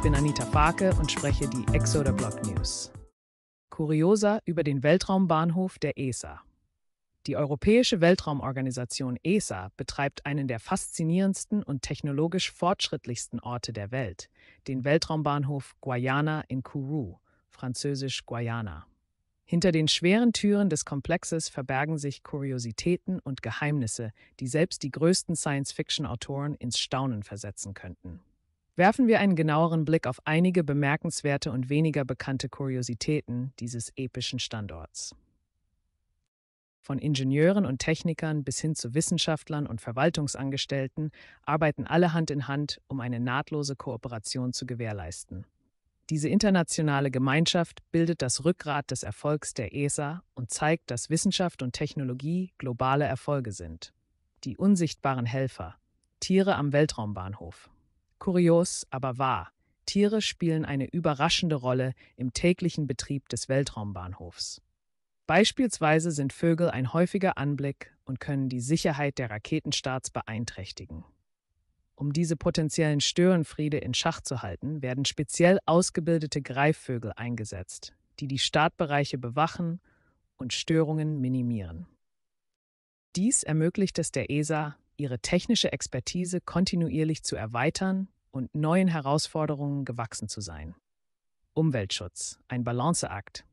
Ich bin Anita Farke und spreche die Exoder Block News. Kuriosa über den Weltraumbahnhof der ESA. Die Europäische Weltraumorganisation ESA betreibt einen der faszinierendsten und technologisch fortschrittlichsten Orte der Welt, den Weltraumbahnhof Guayana in Kourou, französisch Guayana. Hinter den schweren Türen des Komplexes verbergen sich Kuriositäten und Geheimnisse, die selbst die größten Science-Fiction-Autoren ins Staunen versetzen könnten werfen wir einen genaueren Blick auf einige bemerkenswerte und weniger bekannte Kuriositäten dieses epischen Standorts. Von Ingenieuren und Technikern bis hin zu Wissenschaftlern und Verwaltungsangestellten arbeiten alle Hand in Hand, um eine nahtlose Kooperation zu gewährleisten. Diese internationale Gemeinschaft bildet das Rückgrat des Erfolgs der ESA und zeigt, dass Wissenschaft und Technologie globale Erfolge sind. Die unsichtbaren Helfer, Tiere am Weltraumbahnhof. Kurios, aber wahr. Tiere spielen eine überraschende Rolle im täglichen Betrieb des Weltraumbahnhofs. Beispielsweise sind Vögel ein häufiger Anblick und können die Sicherheit der Raketenstarts beeinträchtigen. Um diese potenziellen Störenfriede in Schach zu halten, werden speziell ausgebildete Greifvögel eingesetzt, die die Startbereiche bewachen und Störungen minimieren. Dies ermöglicht es der ESA, ihre technische Expertise kontinuierlich zu erweitern und neuen Herausforderungen gewachsen zu sein. Umweltschutz, ein Balanceakt.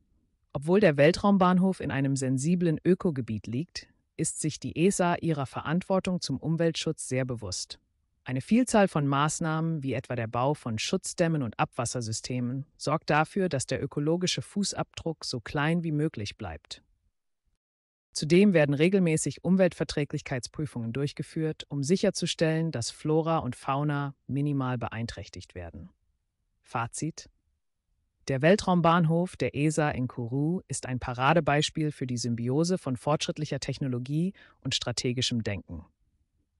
Obwohl der Weltraumbahnhof in einem sensiblen Ökogebiet liegt, ist sich die ESA ihrer Verantwortung zum Umweltschutz sehr bewusst. Eine Vielzahl von Maßnahmen, wie etwa der Bau von Schutzdämmen und Abwassersystemen, sorgt dafür, dass der ökologische Fußabdruck so klein wie möglich bleibt. Zudem werden regelmäßig Umweltverträglichkeitsprüfungen durchgeführt, um sicherzustellen, dass Flora und Fauna minimal beeinträchtigt werden. Fazit der Weltraumbahnhof der ESA in Kourou ist ein Paradebeispiel für die Symbiose von fortschrittlicher Technologie und strategischem Denken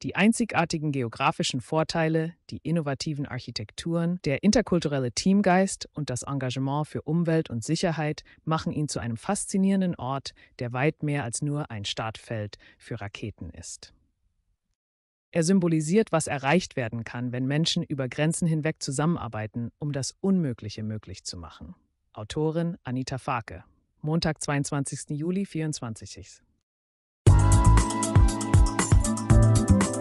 die einzigartigen geografischen Vorteile, die innovativen Architekturen, der interkulturelle Teamgeist und das Engagement für Umwelt und Sicherheit machen ihn zu einem faszinierenden Ort, der weit mehr als nur ein Startfeld für Raketen ist. Er symbolisiert, was erreicht werden kann, wenn Menschen über Grenzen hinweg zusammenarbeiten, um das Unmögliche möglich zu machen. Autorin Anita Fake, Montag, 22. Juli 24.